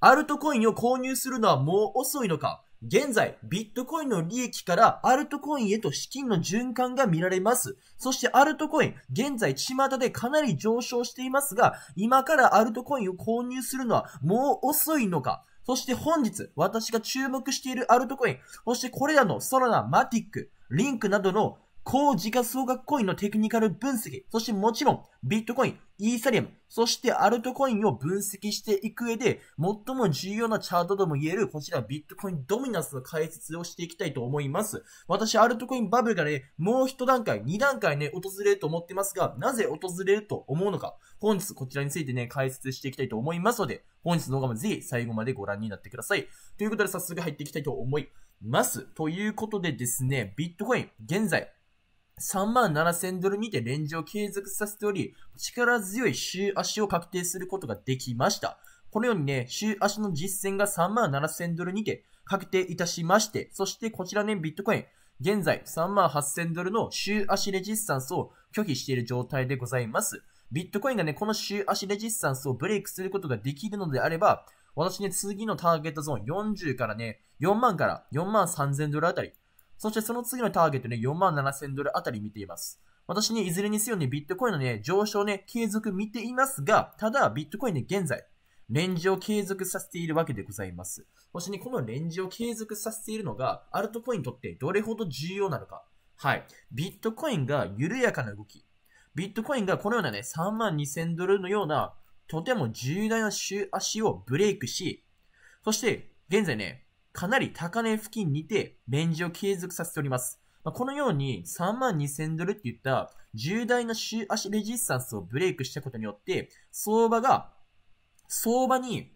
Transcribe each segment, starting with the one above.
アルトコインを購入するのはもう遅いのか現在、ビットコインの利益からアルトコインへと資金の循環が見られます。そしてアルトコイン、現在巷でかなり上昇していますが、今からアルトコインを購入するのはもう遅いのかそして本日、私が注目しているアルトコイン、そしてこれらのソラナ、マティック、リンクなどの高時価総額コインのテクニカル分析、そしてもちろんビットコイン、イーサリアム、そしてアルトコインを分析していく上で、最も重要なチャートとも言える、こちらビットコインドミナスの解説をしていきたいと思います。私、アルトコインバブルがね、もう一段階、二段階ね、訪れると思ってますが、なぜ訪れると思うのか、本日こちらについてね、解説していきたいと思いますので、本日の動画もぜひ最後までご覧になってください。ということで、早速入っていきたいと思います。ということでですね、ビットコイン、現在、3万7000ドルにてレンジを継続させており、力強い週足を確定することができました。このようにね、週足の実践が3万7000ドルにて確定いたしまして、そしてこちらね、ビットコイン、現在3万8000ドルの週足レジスタンスを拒否している状態でございます。ビットコインがね、この週足レジスタンスをブレイクすることができるのであれば、私ね、次のターゲットゾーン40からね、4万から4万3000ドルあたり、そしてその次のターゲットね、4万7000ドルあたり見ています。私ね、いずれにせよね、ビットコインのね、上昇ね、継続見ていますが、ただ、ビットコインね、現在、レンジを継続させているわけでございます。そしてね、このレンジを継続させているのが、アルトコインにとってどれほど重要なのか。はい。ビットコインが緩やかな動き。ビットコインがこのようなね、3万2000ドルのような、とても重大な週足をブレイクし、そして、現在ね、かなり高値付近にて、レンジを継続させております。まあ、このように3万2000ドルっていった重大な週足レジスタンスをブレイクしたことによって、相場が、相場に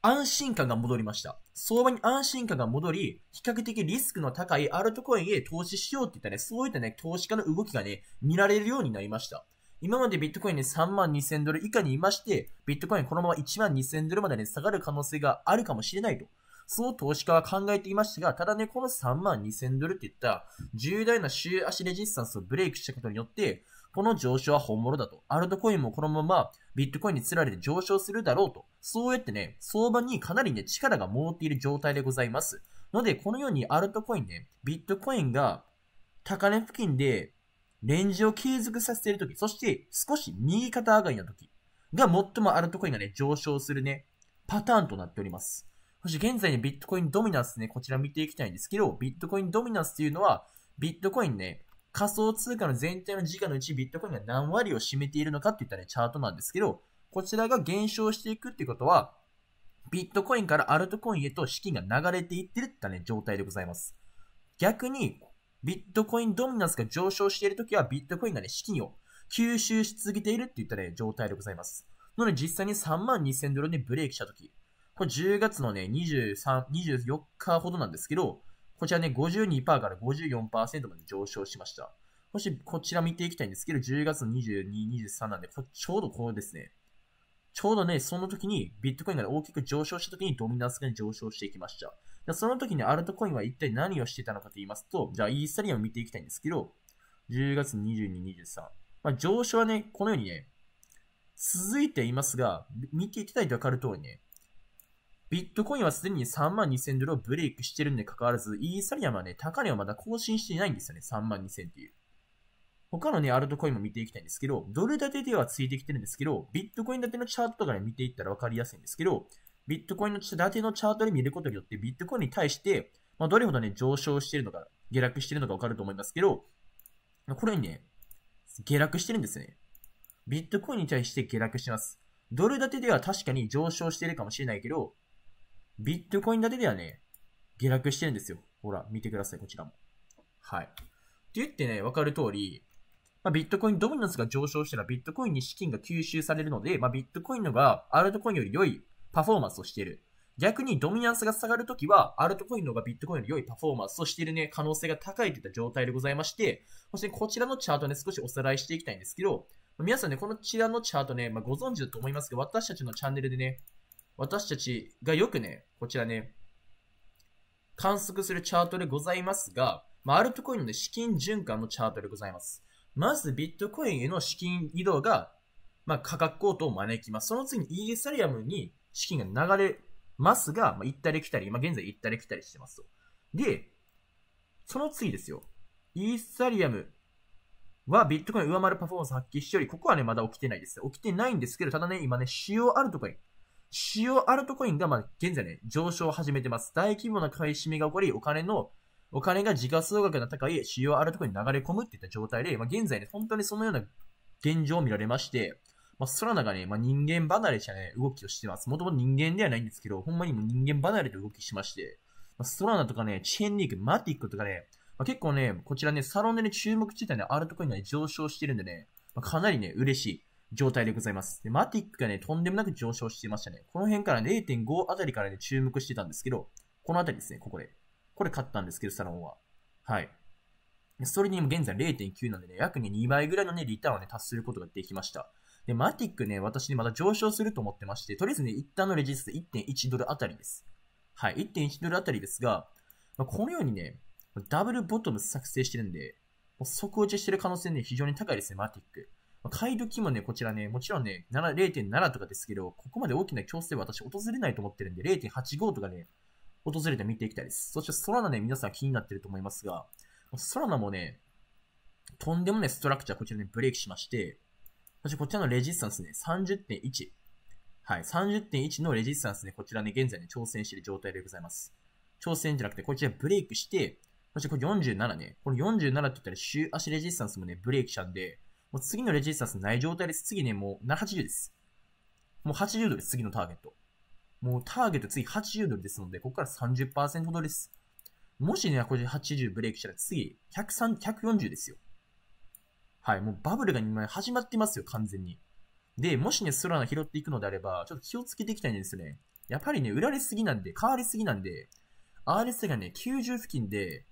安心感が戻りました。相場に安心感が戻り、比較的リスクの高いアルトコインへ投資しようっていったね、そういったね、投資家の動きがね、見られるようになりました。今までビットコインで、ね、3万2000ドル以下にいまして、ビットコインこのまま1万2000ドルまでね、下がる可能性があるかもしれないと。そう投資家は考えていましたが、ただね、この3万2000ドルっていった重大な週足レジスタンスをブレイクしたことによって、この上昇は本物だと。アルトコインもこのままビットコインに釣られて上昇するだろうと。そうやってね、相場にかなりね、力が持っている状態でございます。ので、このようにアルトコインね、ビットコインが高値付近でレンジを継続させているとき、そして少し右肩上がりのときが最もアルトコインがね、上昇するね、パターンとなっております。そして現在ね、ビットコインドミナンスね、こちら見ていきたいんですけど、ビットコインドミナンスっていうのは、ビットコインね、仮想通貨の全体の時価のうちビットコインが何割を占めているのかっていったね、チャートなんですけど、こちらが減少していくっていうことは、ビットコインからアルトコインへと資金が流れていってるってね、状態でございます。逆に、ビットコインドミナンスが上昇しているときは、ビットコインがね、資金を吸収し続けているっていったね、状態でございます。なので実際に3万2000ドルにブレーキしたとき、これ10月のね、23、24日ほどなんですけど、こちらね、52%から54%まで上昇しました。そして、こちら見ていきたいんですけど、10月の22、23なんで、ちょうどこうですね。ちょうどね、その時にビットコインが大きく上昇した時にドミナンスが上昇していきました。その時にアルトコインは一体何をしてたのかと言いますと、じゃあイーサリアム見ていきたいんですけど、10月22、23。まあ、上昇はね、このようにね、続いていますが、見ていただいてわかる通りね、ビットコインはすでに3万2000ドルをブレイクしてるんで関わらず、イーサリアムはね、高値をまだ更新していないんですよね。3万2000っていう。他のね、アルトコインも見ていきたいんですけど、ドル建てではついてきてるんですけど、ビットコイン建てのチャートとかで、見ていったらわかりやすいんですけど、ビットコインの建てのチャートで見ることによって、ビットコインに対して、まあ、どれほどね、上昇してるのか、下落してるのかわかると思いますけど、これにね、下落してるんですね。ビットコインに対して下落してます。ドル建てでは確かに上昇してるかもしれないけど、ビットコインだけではね、下落してるんですよ。ほら、見てください、こちらも。はい。って言ってね、わかる通り、まあ、ビットコインドミナンスが上昇したらビットコインに資金が吸収されるので、まあ、ビットコインのがアルトコインより良いパフォーマンスをしている。逆にドミナンスが下がるときは、アルトコインの方がビットコインより良いパフォーマンスをしているね、可能性が高いといった状態でございまして、そしてこちらのチャートね、少しおさらいしていきたいんですけど、皆さんね、このちらのチャートね、まあ、ご存知だと思いますが、私たちのチャンネルでね、私たちがよくね、こちらね、観測するチャートでございますが、まあ、アルトコインの、ね、資金循環のチャートでございます。まず、ビットコインへの資金移動が、まあ、価格高騰を招きます。その次にイーサリアムに資金が流れますが、まあ、行ったり来たり、今、まあ、現在行ったり来たりしてますと。で、その次ですよ。イーサリアムはビットコイン上回るパフォーマンス発揮しており、ここはね、まだ起きてないです。起きてないんですけど、ただね、今ね、主要アルトコイン、主要アルトコインが、まあ、現在ね、上昇を始めてます。大規模な買い占めが起こり、お金の、お金が時価総額の高い主要アルトコインに流れ込むっていった状態で、まあ、現在ね、本当にそのような現状を見られまして、まあ、ソラナがね、まあ、人間離れしたね、動きをしてます。もともと人間ではないんですけど、ほんまにも人間離れで動きしまして、まあ、ソラナとかね、チェーンリーク、マティックとかね、まあ、結構ね、こちらね、サロンでね、注目してたね、アルトコインが、ね、上昇してるんでね、まあ、かなりね、嬉しい。状態でございます。で、マティックがね、とんでもなく上昇していましたね。この辺から0.5あたりからね、注目してたんですけど、このあたりですね、ここで。これ買ったんですけど、サロンは。はい。それにも現在0.9なんでね、約ね、2倍ぐらいのね、リターンをね、達することができました。で、マティックね、私ね、まだ上昇すると思ってまして、とりあえずね、一旦のレジスタ1.1ドルあたりです。はい、1.1ドルあたりですが、まあ、このようにね、ダブルボトム作成してるんで、もう即落ちしてる可能性ね、非常に高いですね、マティック。買い時もね、こちらね、もちろんね、0.7とかですけど、ここまで大きな強制は私訪れないと思ってるんで、0.85とかね、訪れて見ていきたいです。そしてソラナね、皆さん気になってると思いますが、ソラナもね、とんでもないストラクチャーこちらね、ブレイクしまして、そしてこちらのレジスタンスね、30.1。はい、30.1のレジスタンスね、こちらね、現在ね、挑戦している状態でございます。挑戦じゃなくて、こちらブレイクして、そしてこれ47ね、これ47って言ったら週足レジスタンスもね、ブレイクしたんで、もう次のレジスタンスない状態です。次ね、もう80です。もう80ドルです、次のターゲット。もうターゲット次80ドルですので、ここから30%ほどです。もしね、これ80ブレイクしたら次140ですよ。はい、もうバブルが今始まってますよ、完全に。で、もしね、ソラナ拾っていくのであれば、ちょっと気をつけていきたいんですね。やっぱりね、売られすぎなんで、変わりすぎなんで、r s がね、90付近で、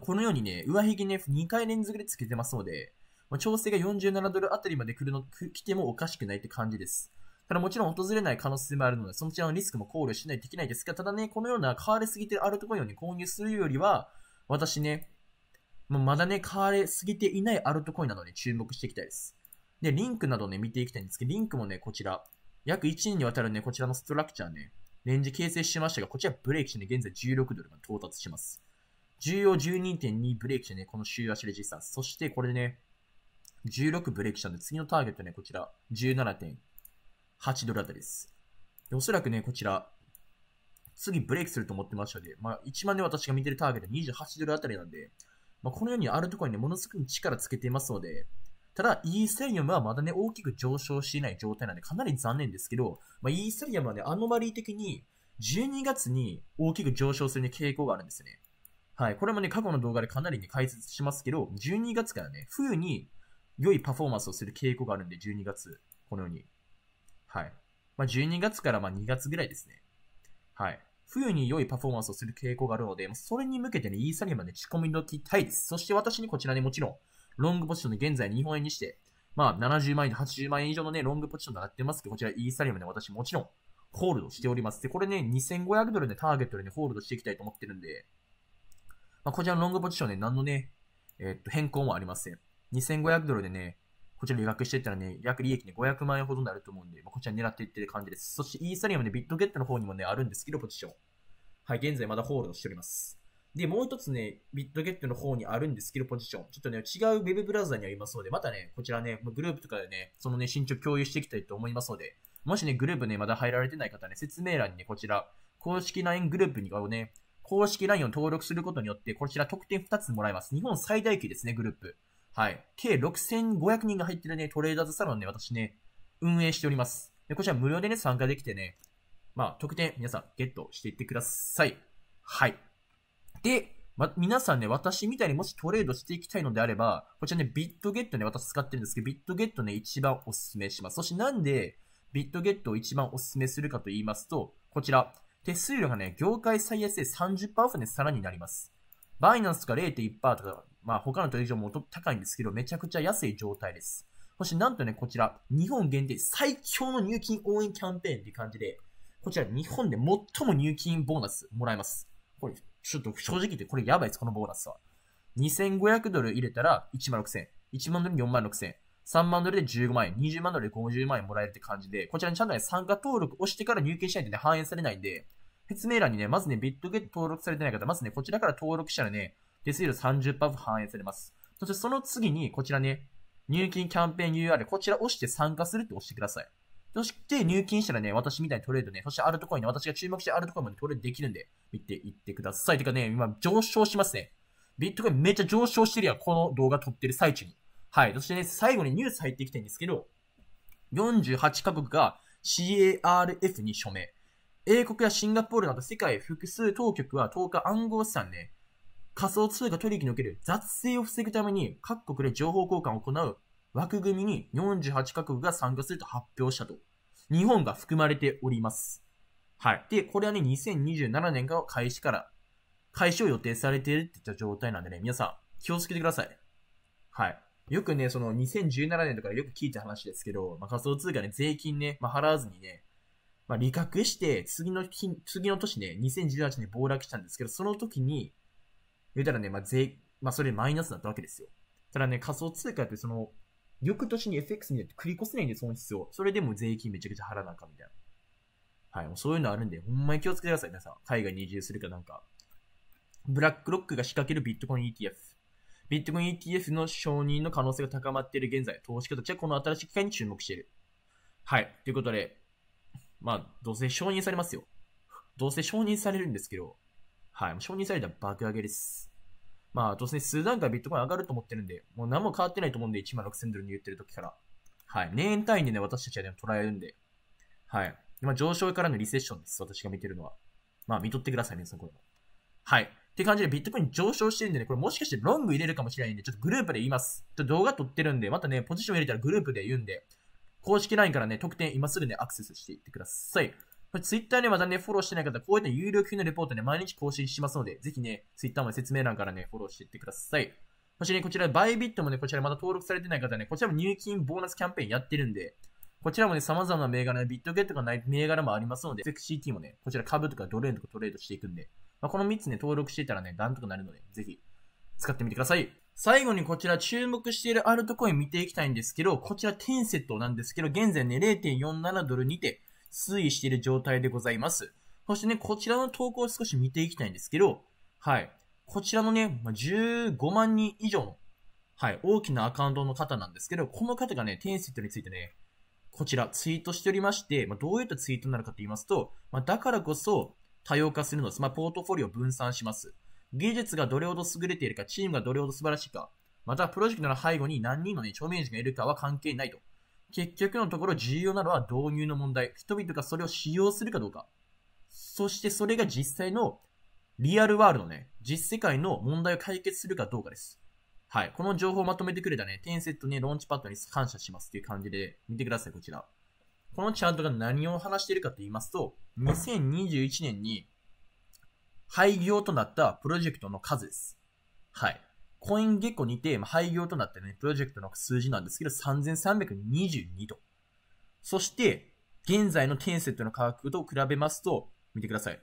このようにね、上髭ね、2回連続でつけてますので、まあ、調整が47ドルあたりまで来るの、来てもおかしくないって感じです。ただもちろん訪れない可能性もあるので、そのちらのリスクも考慮しないといけないですが、ただね、このような買われすぎてるアルトコインを、ね、購入するよりは、私ね、まあ、まだね、買われすぎていないアルトコインなどに、ね、注目していきたいです。で、リンクなどね、見ていきたいんですけど、リンクもね、こちら、約1年にわたるね、こちらのストラクチャーね、レンジ形成しましたが、こちらブレーキしてね、現在16ドルが到達します。重要12.2ブレーキしてね、この週足レジスタンス。そしてこれでね、16ブレーキしたんで、次のターゲットね、こちら、17.8ドルあたりです。で、おそらくね、こちら、次ブレイクすると思ってましたので、まあ、一番ね、私が見てるターゲット28ドルあたりなんで、まあ、このようにあるところにね、ものすごく力つけていますので、ただ、イーサリアムはまだね、大きく上昇していない状態なんで、かなり残念ですけど、まあ、イーサリアムはね、アノマリー的に、12月に大きく上昇する、ね、傾向があるんですね。はい。これもね、過去の動画でかなりね、解説しますけど、12月からね、冬に良いパフォーマンスをする傾向があるんで、12月、このように。はい。まあ、12月からま2月ぐらいですね。はい。冬に良いパフォーマンスをする傾向があるので、それに向けてね、イーサリアムね、仕込みの期たいです。そして私にこちらね、もちろん、ロングポジションで現在日本円にして、まあ、70万円、80万円以上のね、ロングポジションとなってますけど、こちらイーサリアムね、私もちろん、ホールドしております。で、これね、2500ドルでターゲットでね、ホールドしていきたいと思ってるんで、まあ、こちらのロングポジションね、何のね、えー、っと、変更もありません。2500ドルでね、こちら予約していったらね、約利益ね、500万円ほどになると思うんで、まあ、こちら狙っていってる感じです。そしてイーサリアムでビットゲットの方にもね、あるんですけど、ポジション。はい、現在まだホールドしております。で、もう一つね、ビットゲットの方にあるんですけど、ポジション。ちょっとね、違う Web ブラウザにありますので、またね、こちらね、グループとかでね、そのね、身長共有していきたいと思いますので、もしね、グループね、まだ入られてない方ね、説明欄にね、こちら、公式 LINE グループにをね、公式 LINE を登録することによって、こちら特典2つもらえます。日本最大級ですね、グループ。はい。計6500人が入ってるね、トレーダーズサロンね、私ね、運営しております。で、こちら無料でね、参加できてね、まあ、特典皆さんゲットしていってください。はい。で、ま、皆さんね、私みたいにもしトレードしていきたいのであれば、こちらね、ビットゲットね、私使ってるんですけど、ビットゲットね、一番おすすめします。そしてなんで、ビットゲットを一番おすすめするかと言いますと、こちら、手数料がね、業界最安で30%オフでさらになります。バイナンスが0.1%とかまあ他の取引所も高いんですけど、めちゃくちゃ安い状態です。そしてなんとね、こちら、日本限定最強の入金応援キャンペーンって感じで、こちら日本で最も入金ボーナスもらえます。これ、ちょっと正直言ってこれやばいです、このボーナスは。2500ドル入れたら1万6000 1万ドル4万6000 3万ドルで15万円、20万ドルで50万円もらえるって感じで、こちらにちゃんとね、参加登録をしてから入金しないとね、反映されないんで、説明欄にね、まずね、ビットゲット登録されてない方、まずね、こちらから登録したらね、手数料30%反映されます。そしてその次に、こちらね、入金キャンペーン URL、こちら押して参加するって押してください。そして入金したらね、私みたいにトレードね、そしてアルトコインね、私が注目してアルトコインまでトレードできるんで、見ていってください。てかね、今上昇しますね。ビットコインめっちゃ上昇してるやん、この動画撮ってる最中に。はい。そしてね、最後にニュース入ってきてるんですけど、48カ国が CARF に署名。英国やシンガポールなど世界複数当局は10日暗号資産ね、仮想通貨取引における雑性を防ぐために各国で情報交換を行う枠組みに48カ国が参加すると発表したと。日本が含まれております。はい。で、これはね、2027年が開始から、開始を予定されているって言った状態なんでね、皆さん、気をつけてください。はい。よくね、その2017年とかよく聞いた話ですけど、まあ、仮想通貨ね、税金ね、まあ、払わずにね、まあ、利確して、次の日、次の年ね、2018年暴落したんですけど、その時に、言うたらね、まあ、税、まあ、それマイナスだったわけですよ。ただね、仮想通貨ってその、翌年に FX によって繰り越せないんで損失を。それでも税金めちゃくちゃ払わなあかんみたいな。はい、もうそういうのあるんで、ほんまに気をつけてください、皆さん。海外に移住するかなんか。ブラックロックが仕掛けるビットコイン ETF。ビットコイン ETF の承認の可能性が高まっている現在、投資家たちはこの新しい機会に注目している。はい。ということで、まあ、どうせ承認されますよ。どうせ承認されるんですけど、はい。承認されたら爆上げです。まあ、どうせ数段階ビットコイン上がると思ってるんで、もう何も変わってないと思うんで、1万6000ドルに言ってる時から。はい。年単位でね、私たちはね、捉えるんで。はい。今、上昇からのリセッションです。私が見てるのは。まあ、見とってください、皆さん、これも。はい。って感じで、ビットコイン上昇してるんでね、これもしかしてロング入れるかもしれないんで、ちょっとグループで言います。ちょっと動画撮ってるんで、またね、ポジション入れたらグループで言うんで、公式 LINE からね、特典今すぐね、アクセスしていってください。これツイッターね、まだね、フォローしてない方、こういった有料級のレポートね、毎日更新しますので、ぜひね、ツイッターも説明欄からね、フォローしていってください。そしてね、こちら、バイビットもね、こちらまだ登録されてない方ね、こちらも入金ボーナスキャンペーンやってるんで、こちらもね、様々な銘柄、ビットゲットがない銘柄もありますので、f x ティもね、こちら株とかドル円とかトレードしていくんで、まあ、この3つね、登録していたらね、なんとかなるので、ぜひ、使ってみてください。最後にこちら注目しているアルトコイン見ていきたいんですけど、こちらテンセットなんですけど、現在ね、0.47ドルにて、推移している状態でございます。そしてね、こちらの投稿を少し見ていきたいんですけど、はい。こちらのね、15万人以上の、はい、大きなアカウントの方なんですけど、この方がね、テンセットについてね、こちらツイートしておりまして、まあ、どういったツイートになるかと言いますと、まあ、だからこそ多様化するのです。まあ、ポートフォリオを分散します。技術がどれほど優れているか、チームがどれほど素晴らしいか、またプロジェクトの背後に何人の、ね、著名人がいるかは関係ないと。結局のところ重要なのは導入の問題。人々がそれを使用するかどうか。そしてそれが実際のリアルワールドね、実世界の問題を解決するかどうかです。はい。この情報をまとめてくれたね、テンセットね、ローンチパッドに感謝しますっていう感じで見てください、こちら。このチャートが何を話しているかと言いますと、2021年に廃業となったプロジェクトの数です。はい。コインゲコにて、まあ、廃業となったね、プロジェクトの数字なんですけど、3322と。そして、現在のテンセットの価格と比べますと、見てください。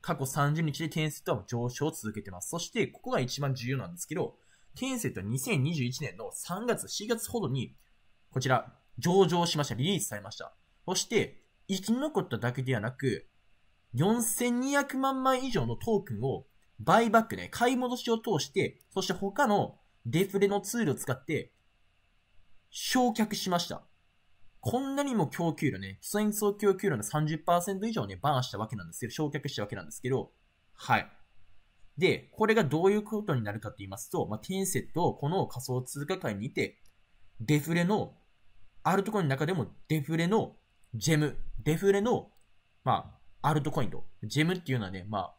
過去30日でテンセットは上昇を続けてます。そして、ここが一番重要なんですけど、テンセットは2021年の3月、4月ほどに、こちら、上場しました。リリースされました。そして、生き残っただけではなく、4200万枚以上のトークンをバイバックね、買い戻しを通して、そして他のデフレのツールを使って、焼却しました。こんなにも供給量ね、演奏供給量の30%以上ね、バーンしたわけなんですけど、焼却したわけなんですけど、はい。で、これがどういうことになるかって言いますと、まあ、ティンセットをこの仮想通貨界にて、デフレの、アルトコインの中でもデフレのジェム、デフレの、まあ、アルトコインと、ジェムっていうのはね、まあ、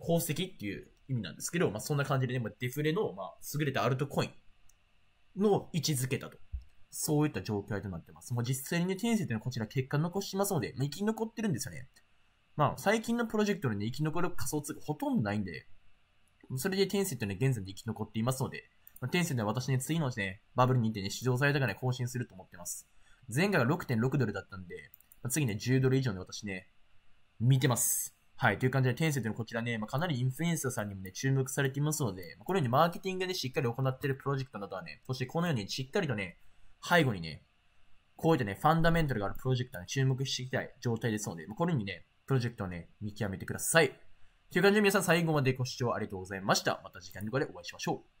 宝石っていう意味なんですけど、まあ、そんな感じでね、デフレの、まあ、優れたアルトコインの位置づけたと。そういった状況となってます。もう実際にね、転生というのはこちら結果残してますので、ま生き残ってるんですよね。まあ、最近のプロジェクトでね、生き残る仮想通貨ほとんどないんで、それで転生というのは現在で生き残っていますので、まあ、転生では私ね、次のね、バブルにてね、市場最高値更新すると思ってます。前回が6.6ドルだったんで、まあ、次ね、10ドル以上で私ね、見てます。はい。という感じで、天性というのはこちらね、まあ、かなりインフルエンサーさんにもね、注目されていますので、このようにマーケティングで、しっかり行っているプロジェクトなどはね、そしてこのようにしっかりとね、背後にね、こういったね、ファンダメンタルがあるプロジェクトに注目していきたい状態ですので、これにね、プロジェクトをね、見極めてください。という感じで皆さん最後までご視聴ありがとうございました。また次回の動画でお会いしましょう。